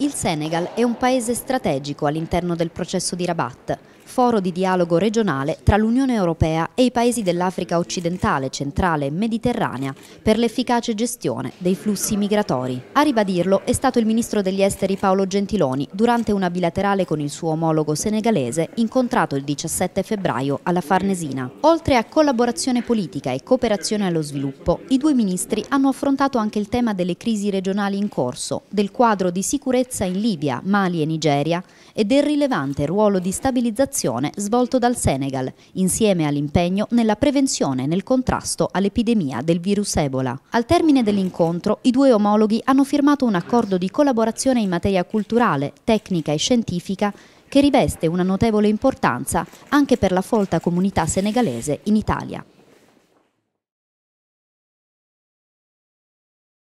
Il Senegal è un paese strategico all'interno del processo di Rabat, foro di dialogo regionale tra l'Unione Europea e i paesi dell'Africa occidentale, centrale e mediterranea per l'efficace gestione dei flussi migratori. A ribadirlo è stato il ministro degli esteri Paolo Gentiloni durante una bilaterale con il suo omologo senegalese incontrato il 17 febbraio alla Farnesina. Oltre a collaborazione politica e cooperazione allo sviluppo, i due ministri hanno affrontato anche il tema delle crisi regionali in corso, del quadro di sicurezza sicurezza in Libia, Mali e Nigeria e del rilevante ruolo di stabilizzazione svolto dal Senegal, insieme all'impegno nella prevenzione e nel contrasto all'epidemia del virus Ebola. Al termine dell'incontro, i due omologhi hanno firmato un accordo di collaborazione in materia culturale, tecnica e scientifica che riveste una notevole importanza anche per la folta comunità senegalese in Italia.